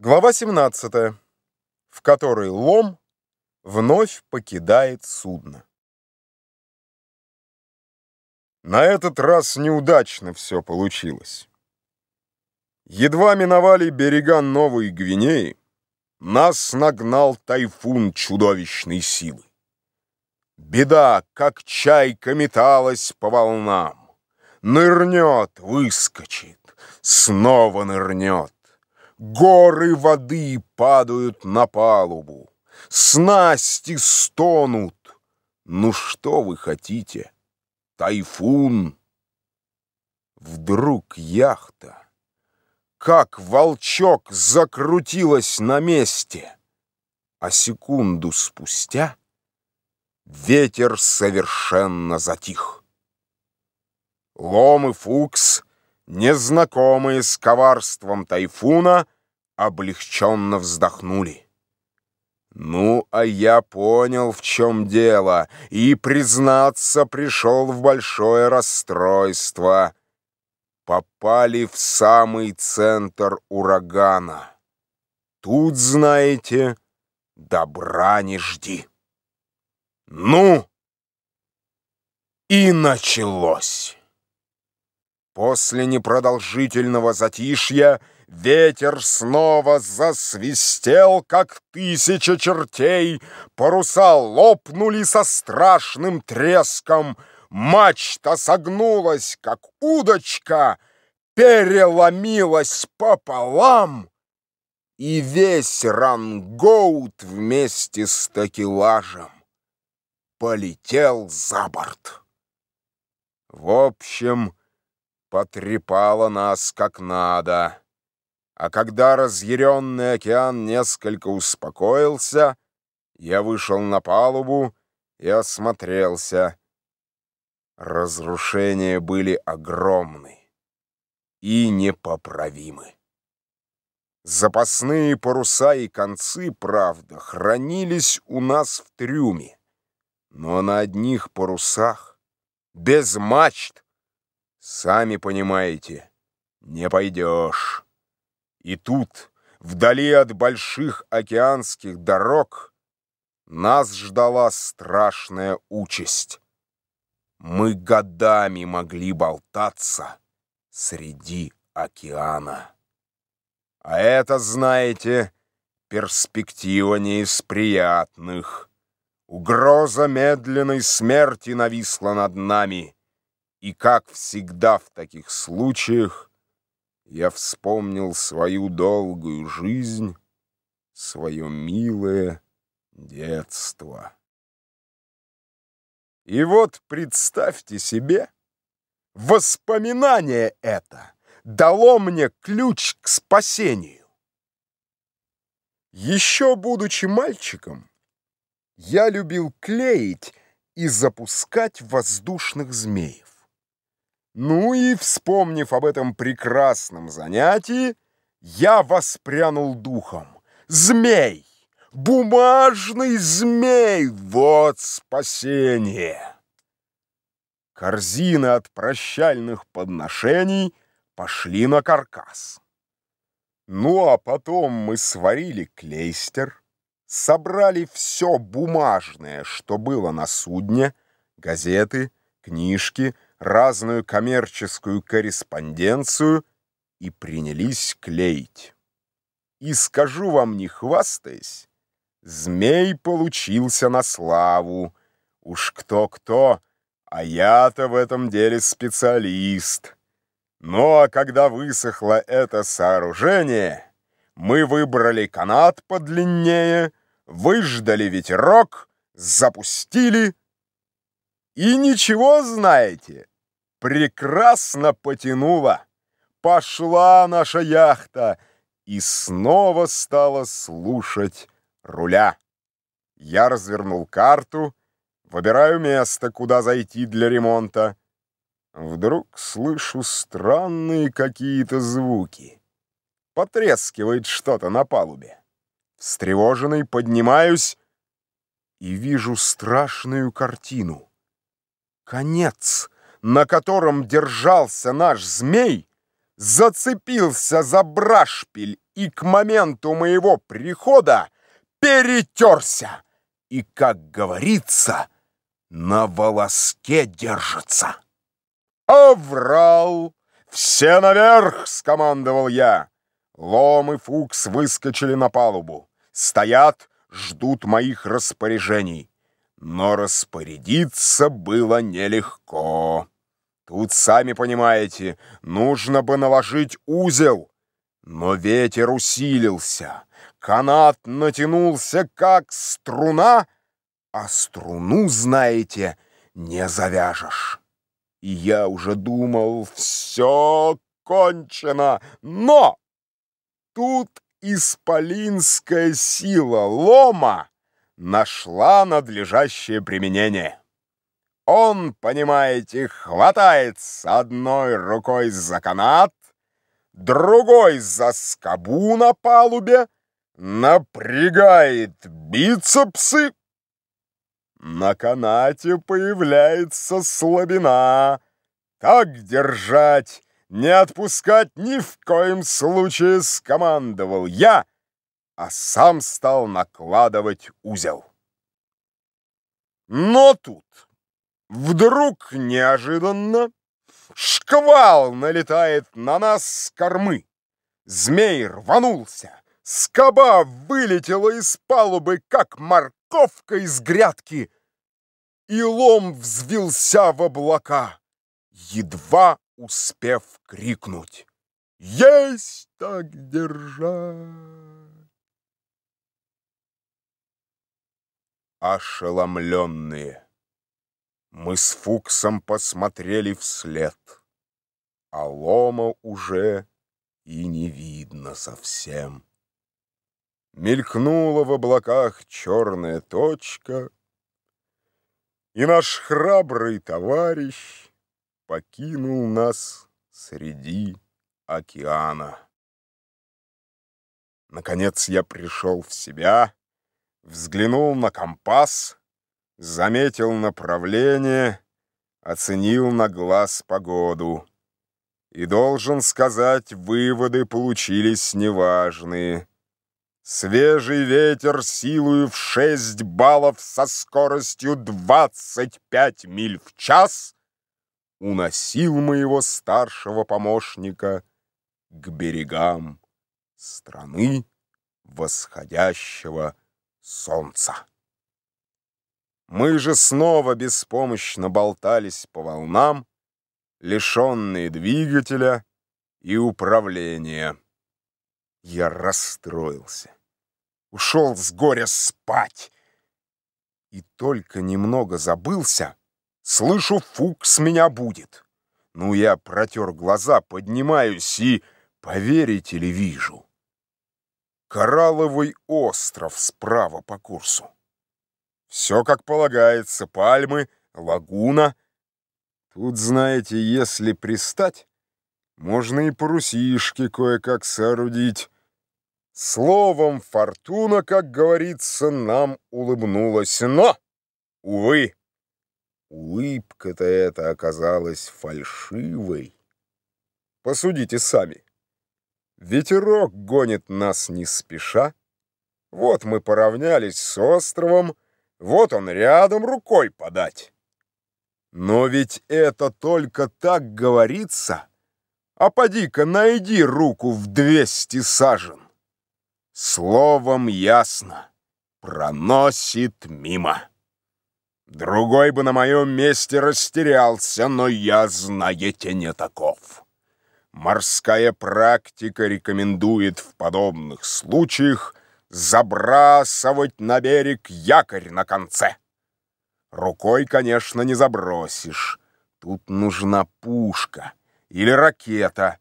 Глава 17, в которой лом вновь покидает судно. На этот раз неудачно все получилось. Едва миновали берега Новой Гвинеи, нас нагнал тайфун чудовищной силы. Беда, как чайка металась по волнам. Нырнет, выскочит, снова нырнет. Горы воды падают на палубу, снасти стонут. Ну что вы хотите? Тайфун! Вдруг яхта, как волчок, закрутилась на месте, а секунду спустя ветер совершенно затих. Лом и Фукс, незнакомые с коварством тайфуна, — облегченно вздохнули. Ну, а я понял, в чем дело, и, признаться, пришел в большое расстройство. Попали в самый центр урагана. Тут, знаете, добра не жди. Ну, и началось. После непродолжительного затишья ветер снова засвистел, как тысяча чертей. Паруса лопнули со страшным треском. Мачта согнулась, как удочка, переломилась пополам. И весь рангоут вместе с такелажем полетел за борт. В общем, потрепала нас как надо. А когда разъяренный океан несколько успокоился, я вышел на палубу и осмотрелся. Разрушения были огромны и непоправимы. Запасные паруса и концы, правда, хранились у нас в трюме, но на одних парусах, без мачт, Сами понимаете, не пойдешь. И тут, вдали от больших океанских дорог, нас ждала страшная участь. Мы годами могли болтаться среди океана. А это, знаете, перспектива не из приятных. Угроза медленной смерти нависла над нами — и, как всегда в таких случаях, я вспомнил свою долгую жизнь, свое милое детство. И вот представьте себе, воспоминание это дало мне ключ к спасению. Еще будучи мальчиком, я любил клеить и запускать воздушных змеев. Ну и, вспомнив об этом прекрасном занятии, я воспрянул духом. Змей! Бумажный змей! Вот спасение! Корзины от прощальных подношений пошли на каркас. Ну а потом мы сварили клейстер, собрали все бумажное, что было на судне, газеты, книжки — разную коммерческую корреспонденцию и принялись клеить. И скажу вам, не хвастаясь, змей получился на славу. Уж кто-кто, а я-то в этом деле специалист. Ну а когда высохло это сооружение, мы выбрали канат подлиннее, выждали ветерок, запустили — и ничего знаете? Прекрасно потянула, Пошла наша яхта и снова стала слушать руля. Я развернул карту, выбираю место, куда зайти для ремонта. Вдруг слышу странные какие-то звуки. Потрескивает что-то на палубе. Встревоженный поднимаюсь и вижу страшную картину. Конец, на котором держался наш змей, зацепился за брашпиль и к моменту моего прихода перетерся. И, как говорится, на волоске держится. «Оврал! Все наверх!» — скомандовал я. Лом и Фукс выскочили на палубу. Стоят, ждут моих распоряжений. Но распорядиться было нелегко. Тут, сами понимаете, нужно бы наложить узел. Но ветер усилился, канат натянулся, как струна, а струну, знаете, не завяжешь. И я уже думал, все кончено, но тут исполинская сила лома нашла надлежащее применение. Он, понимаете, хватается одной рукой за канат, другой за скобу на палубе, напрягает бицепсы. На канате появляется слабина. Так держать, не отпускать ни в коем случае скомандовал я, а сам стал накладывать узел. Но тут вдруг неожиданно шквал налетает на нас с кормы. Змей рванулся, скоба вылетела из палубы, как морковка из грядки, и лом взвился в облака, едва успев крикнуть «Есть так держать!» ошеломленные. Мы с Фуксом посмотрели вслед, а лома уже и не видно совсем. Мелькнула в облаках черная точка, и наш храбрый товарищ покинул нас среди океана. Наконец я пришел в себя — взглянул на компас, заметил направление, оценил на глаз погоду. И должен сказать, выводы получились неважные. Свежий ветер силою в 6 баллов со скоростью 25 миль в час уносил моего старшего помощника к берегам страны восходящего солнца солнца. Мы же снова беспомощно болтались по волнам, лишенные двигателя и управления. Я расстроился. Ушел с горя спать. И только немного забылся, слышу, фук с меня будет. Ну, я протер глаза, поднимаюсь и, поверите ли, вижу. Коралловый остров справа по курсу. Все как полагается, пальмы, лагуна. Тут, знаете, если пристать, можно и парусишки кое-как соорудить. Словом, фортуна, как говорится, нам улыбнулась, но, увы, улыбка-то эта оказалась фальшивой. Посудите сами. Ветерок гонит нас не спеша. Вот мы поравнялись с островом, вот он рядом рукой подать. Но ведь это только так говорится. А поди-ка найди руку в двести сажен. Словом ясно, проносит мимо. Другой бы на моем месте растерялся, но я, знаете, не таков. Морская практика рекомендует в подобных случаях забрасывать на берег якорь на конце. Рукой, конечно, не забросишь. Тут нужна пушка или ракета.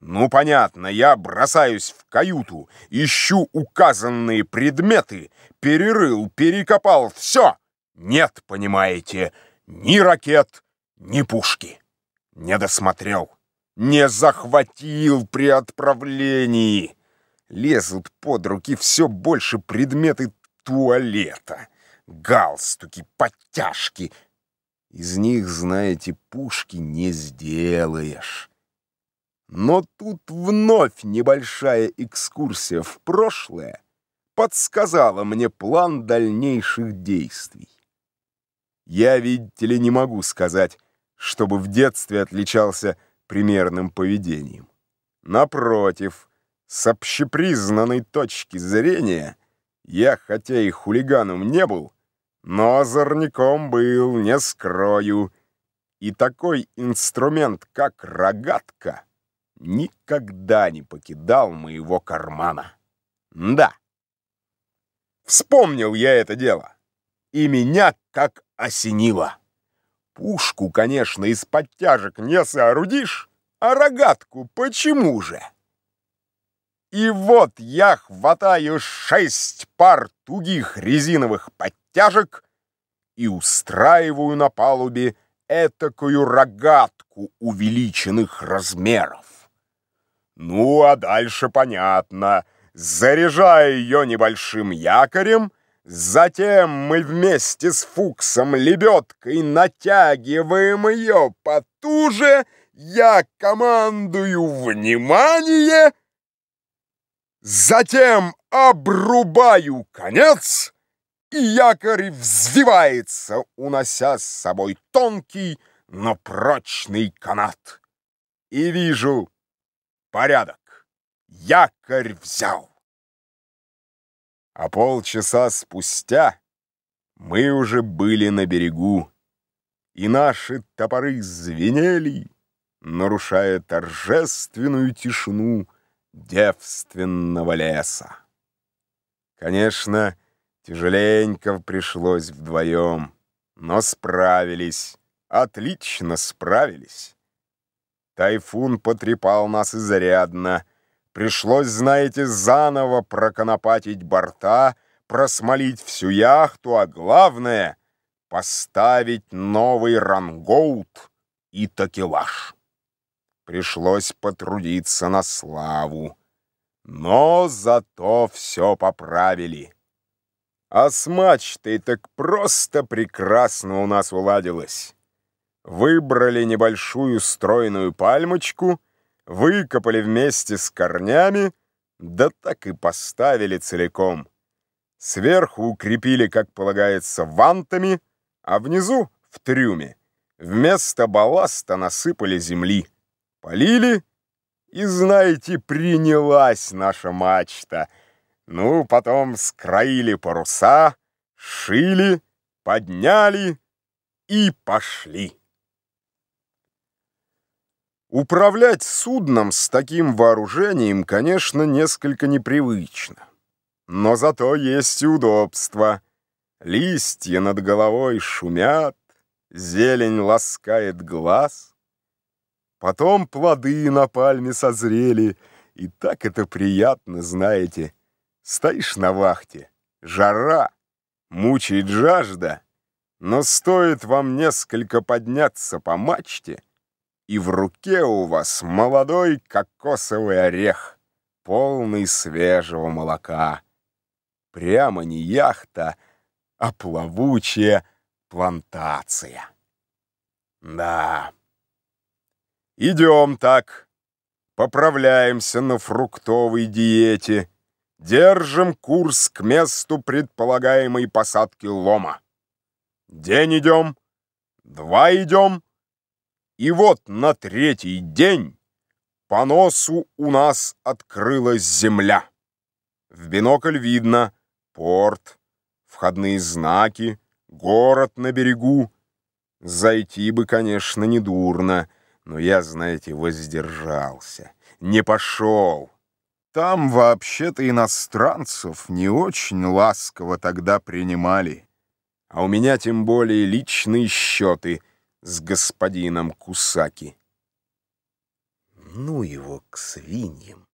Ну, понятно, я бросаюсь в каюту, ищу указанные предметы, перерыл, перекопал, все. Нет, понимаете, ни ракет, ни пушки. Не досмотрел не захватил при отправлении. Лезут под руки все больше предметы туалета, галстуки, подтяжки. Из них, знаете, пушки не сделаешь. Но тут вновь небольшая экскурсия в прошлое подсказала мне план дальнейших действий. Я, видите ли, не могу сказать, чтобы в детстве отличался примерным поведением. Напротив, с общепризнанной точки зрения, я, хотя и хулиганом не был, но озорником был, не скрою, и такой инструмент, как рогатка, никогда не покидал моего кармана. Да. Вспомнил я это дело, и меня как осенило. Пушку, конечно, из подтяжек не соорудишь, а рогатку почему же? И вот я хватаю шесть пар тугих резиновых подтяжек и устраиваю на палубе этакую рогатку увеличенных размеров. Ну, а дальше понятно. Заряжаю ее небольшим якорем — Затем мы вместе с Фуксом лебедкой натягиваем ее потуже. Я командую «Внимание!» Затем обрубаю конец, и якорь взвивается, унося с собой тонкий, но прочный канат. И вижу порядок. Якорь взял а полчаса спустя мы уже были на берегу, и наши топоры звенели, нарушая торжественную тишину девственного леса. Конечно, тяжеленько пришлось вдвоем, но справились, отлично справились. Тайфун потрепал нас изрядно — Пришлось, знаете, заново проконопатить борта, просмолить всю яхту, а главное — поставить новый рангоут и такелаж. Пришлось потрудиться на славу. Но зато все поправили. А с мачтой так просто прекрасно у нас уладилось. Выбрали небольшую стройную пальмочку — выкопали вместе с корнями, да так и поставили целиком. Сверху укрепили, как полагается, вантами, а внизу, в трюме, вместо балласта насыпали земли. Полили, и, знаете, принялась наша мачта. Ну, потом скроили паруса, шили, подняли и пошли. Управлять судном с таким вооружением, конечно, несколько непривычно. Но зато есть и удобство. Листья над головой шумят, зелень ласкает глаз. Потом плоды на пальме созрели, и так это приятно, знаете. Стоишь на вахте, жара, мучает жажда, но стоит вам несколько подняться по мачте — и в руке у вас молодой кокосовый орех, полный свежего молока. Прямо не яхта, а плавучая плантация. Да. Идем так. Поправляемся на фруктовой диете. Держим курс к месту предполагаемой посадки лома. День идем, два идем — и вот на третий день по носу у нас открылась земля. В бинокль видно порт, входные знаки, город на берегу. Зайти бы, конечно, недурно, но я, знаете, воздержался, не пошел. Там вообще-то иностранцев не очень ласково тогда принимали. А у меня тем более личные счеты — с господином Кусаки. Ну его к свиньям.